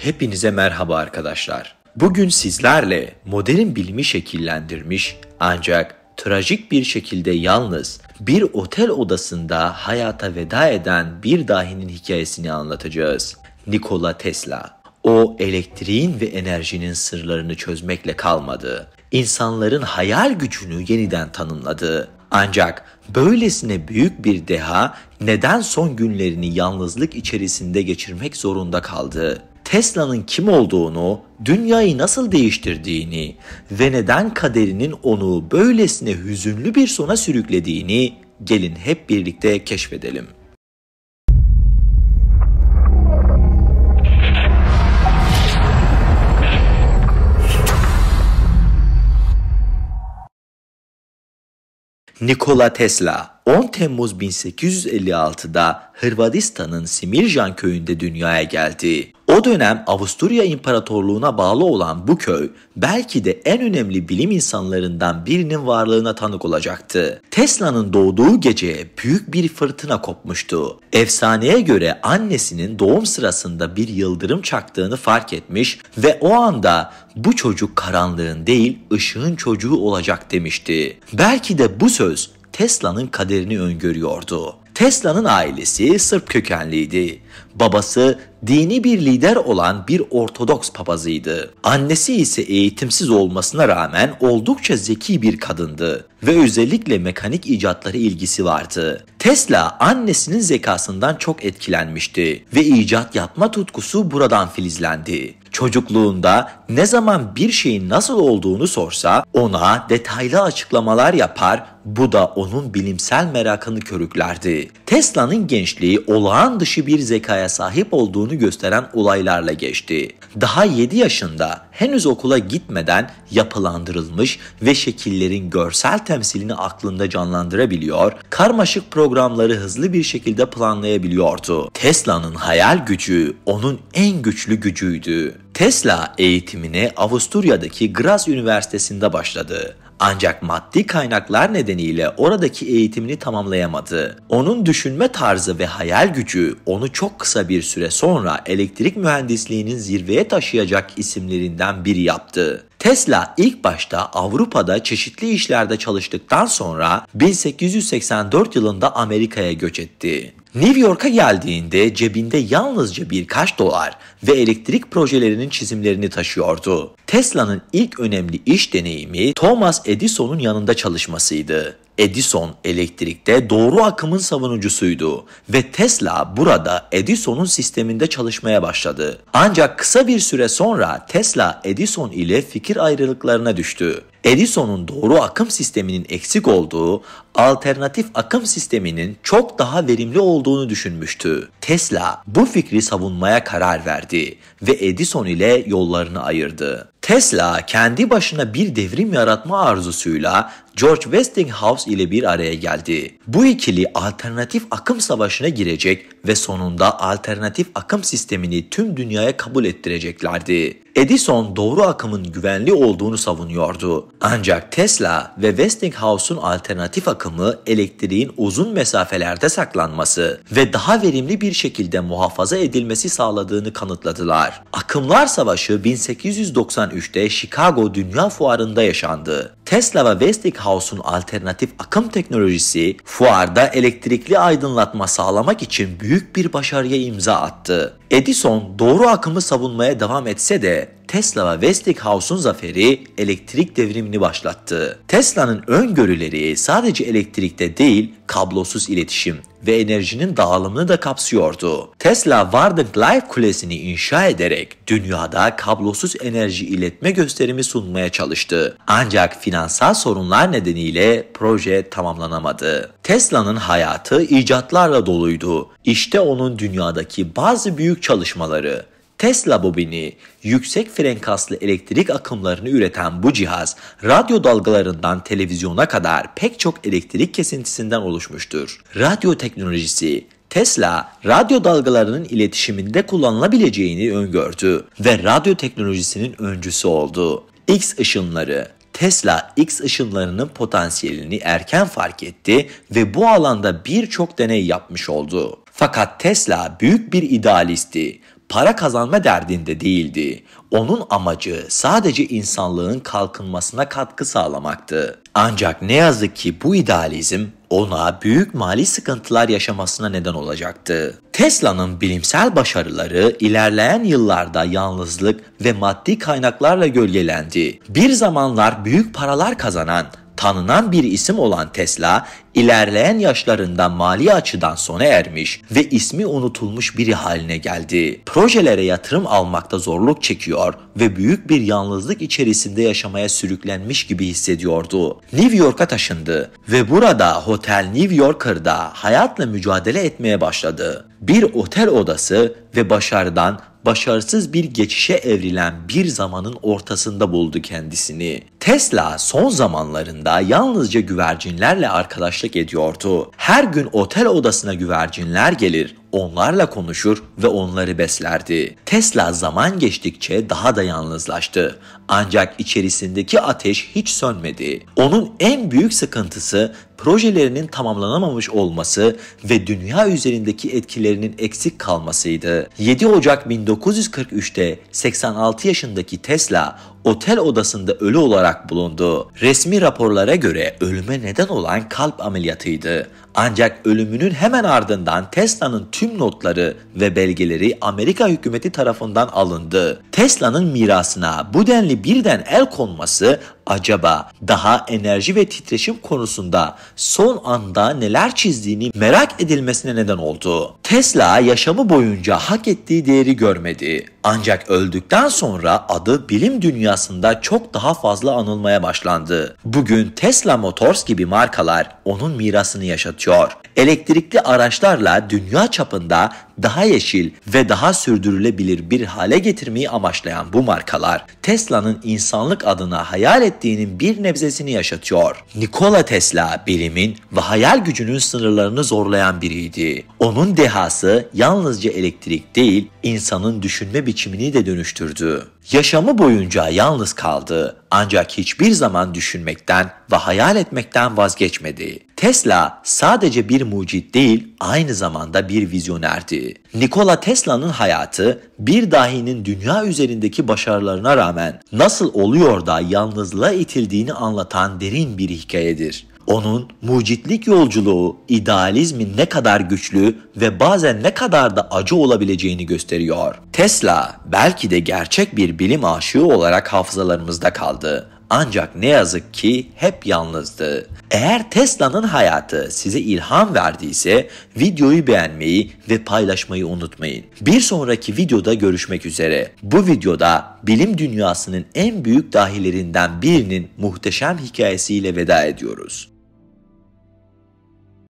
Hepinize merhaba arkadaşlar. Bugün sizlerle modern bilimi şekillendirmiş ancak trajik bir şekilde yalnız bir otel odasında hayata veda eden bir dahinin hikayesini anlatacağız. Nikola Tesla. O elektriğin ve enerjinin sırlarını çözmekle kalmadı. İnsanların hayal gücünü yeniden tanımladı. Ancak böylesine büyük bir deha neden son günlerini yalnızlık içerisinde geçirmek zorunda kaldı? Tesla'nın kim olduğunu, dünyayı nasıl değiştirdiğini ve neden kaderinin onu böylesine hüzünlü bir sona sürüklediğini gelin hep birlikte keşfedelim. Nikola Tesla 10 Temmuz 1856'da Hırvatistan'ın Simirjan köyünde dünyaya geldi. O dönem Avusturya İmparatorluğu'na bağlı olan bu köy belki de en önemli bilim insanlarından birinin varlığına tanık olacaktı. Tesla'nın doğduğu gece büyük bir fırtına kopmuştu. Efsaneye göre annesinin doğum sırasında bir yıldırım çaktığını fark etmiş ve o anda bu çocuk karanlığın değil ışığın çocuğu olacak demişti. Belki de bu söz Tesla'nın kaderini öngörüyordu. Tesla'nın ailesi Sırp kökenliydi. Babası dini bir lider olan bir Ortodoks papazıydı. Annesi ise eğitimsiz olmasına rağmen oldukça zeki bir kadındı ve özellikle mekanik icatları ilgisi vardı. Tesla annesinin zekasından çok etkilenmişti ve icat yapma tutkusu buradan filizlendi. Çocukluğunda ne zaman bir şeyin nasıl olduğunu sorsa ona detaylı açıklamalar yapar, bu da onun bilimsel merakını körüklerdi. Tesla'nın gençliği olağan dışı bir zekaya sahip olduğunu gösteren olaylarla geçti. Daha 7 yaşında henüz okula gitmeden yapılandırılmış ve şekillerin görsel temsilini aklında canlandırabiliyor, karmaşık programları hızlı bir şekilde planlayabiliyordu. Tesla'nın hayal gücü onun en güçlü gücüydü. Tesla eğitimine Avusturya'daki Graz Üniversitesi'nde başladı. Ancak maddi kaynaklar nedeniyle oradaki eğitimini tamamlayamadı. Onun düşünme tarzı ve hayal gücü onu çok kısa bir süre sonra elektrik mühendisliğinin zirveye taşıyacak isimlerinden biri yaptı. Tesla ilk başta Avrupa'da çeşitli işlerde çalıştıktan sonra 1884 yılında Amerika'ya göç etti. New York'a geldiğinde cebinde yalnızca birkaç dolar ve elektrik projelerinin çizimlerini taşıyordu. Tesla'nın ilk önemli iş deneyimi Thomas Edison'un yanında çalışmasıydı. Edison elektrikte doğru akımın savunucusuydu ve Tesla burada Edison'un sisteminde çalışmaya başladı. Ancak kısa bir süre sonra Tesla Edison ile fikir ayrılıklarına düştü. Edison'un doğru akım sisteminin eksik olduğu, alternatif akım sisteminin çok daha verimli olduğunu düşünmüştü. Tesla bu fikri savunmaya karar verdi ve Edison ile yollarını ayırdı. Tesla kendi başına bir devrim yaratma arzusuyla George Westinghouse ile bir araya geldi. Bu ikili alternatif akım savaşına girecek ve sonunda alternatif akım sistemini tüm dünyaya kabul ettireceklerdi. Edison doğru akımın güvenli olduğunu savunuyordu. Ancak Tesla ve Westinghouse'un alternatif akımı elektriğin uzun mesafelerde saklanması ve daha verimli bir şekilde muhafaza edilmesi sağladığını kanıtladılar. Akımlar Savaşı 1893'te Chicago Dünya Fuarı'nda yaşandı. Tesla ve Westinghouse'un alternatif akım teknolojisi fuarda elektrikli aydınlatma sağlamak için büyük bir başarıya imza attı. Edison doğru akımı savunmaya devam etse de Tesla ve Westinghouse'un zaferi elektrik devrimini başlattı. Tesla'nın öngörüleri sadece elektrikte değil kablosuz iletişim, ve enerjinin dağılımını da kapsıyordu. Tesla Wardent Life Kulesi'ni inşa ederek dünyada kablosuz enerji iletme gösterimi sunmaya çalıştı. Ancak finansal sorunlar nedeniyle proje tamamlanamadı. Tesla'nın hayatı icatlarla doluydu. İşte onun dünyadaki bazı büyük çalışmaları. Tesla bobini yüksek frekanslı elektrik akımlarını üreten bu cihaz radyo dalgalarından televizyona kadar pek çok elektrik kesintisinden oluşmuştur. Radyo teknolojisi Tesla radyo dalgalarının iletişiminde kullanılabileceğini öngördü ve radyo teknolojisinin öncüsü oldu. X ışınları Tesla X ışınlarının potansiyelini erken fark etti ve bu alanda birçok deney yapmış oldu. Fakat Tesla büyük bir idealisti para kazanma derdinde değildi. Onun amacı sadece insanlığın kalkınmasına katkı sağlamaktı. Ancak ne yazık ki bu idealizm ona büyük mali sıkıntılar yaşamasına neden olacaktı. Tesla'nın bilimsel başarıları ilerleyen yıllarda yalnızlık ve maddi kaynaklarla gölgelendi. Bir zamanlar büyük paralar kazanan tanınan bir isim olan Tesla ilerleyen yaşlarında mali açıdan sona ermiş ve ismi unutulmuş biri haline geldi. Projelere yatırım almakta zorluk çekiyor ve büyük bir yalnızlık içerisinde yaşamaya sürüklenmiş gibi hissediyordu. New York'a taşındı ve burada Hotel New Yorker'da hayatla mücadele etmeye başladı. Bir otel odası ve başarıdan başarısız bir geçişe evrilen bir zamanın ortasında buldu kendisini. Tesla son zamanlarında yalnızca güvercinlerle arkadaşlık ediyordu. Her gün otel odasına güvercinler gelir onlarla konuşur ve onları beslerdi. Tesla zaman geçtikçe daha da yalnızlaştı. Ancak içerisindeki ateş hiç sönmedi. Onun en büyük sıkıntısı projelerinin tamamlanamamış olması ve dünya üzerindeki etkilerinin eksik kalmasıydı. 7 Ocak 1943'te 86 yaşındaki Tesla otel odasında ölü olarak bulundu. Resmi raporlara göre ölüme neden olan kalp ameliyatıydı. Ancak ölümünün hemen ardından Tesla'nın tüm notları ve belgeleri Amerika hükümeti tarafından alındı. Tesla'nın mirasına bu denli birden el konması acaba daha enerji ve titreşim konusunda son anda neler çizdiğini merak edilmesine neden oldu. Tesla yaşamı boyunca hak ettiği değeri görmedi. Ancak öldükten sonra adı bilim dünyasında çok daha fazla anılmaya başlandı. Bugün Tesla Motors gibi markalar onun mirasını yaşatıyor. Elektrikli araçlarla dünya çapında daha yeşil ve daha sürdürülebilir bir hale getirmeyi amaçlayan bu markalar Tesla'nın insanlık adına hayal ettiğinin bir nebzesini yaşatıyor. Nikola Tesla bilimin ve hayal gücünün sınırlarını zorlayan biriydi. Onun dehası yalnızca elektrik değil, insanın düşünme biçimini de dönüştürdü. Yaşamı boyunca yalnız kaldı ancak hiçbir zaman düşünmekten ve hayal etmekten vazgeçmedi. Tesla sadece bir mucit değil aynı zamanda bir vizyonerdi. Nikola Tesla'nın hayatı bir dahinin dünya üzerindeki başarılarına rağmen nasıl oluyor da yalnızlığa itildiğini anlatan derin bir hikayedir. Onun mucitlik yolculuğu idealizmin ne kadar güçlü ve bazen ne kadar da acı olabileceğini gösteriyor. Tesla belki de gerçek bir bilim aşığı olarak hafızalarımızda kaldı. Ancak ne yazık ki hep yalnızdı. Eğer Tesla'nın hayatı size ilham verdiyse videoyu beğenmeyi ve paylaşmayı unutmayın. Bir sonraki videoda görüşmek üzere. Bu videoda bilim dünyasının en büyük dahilerinden birinin muhteşem hikayesiyle veda ediyoruz.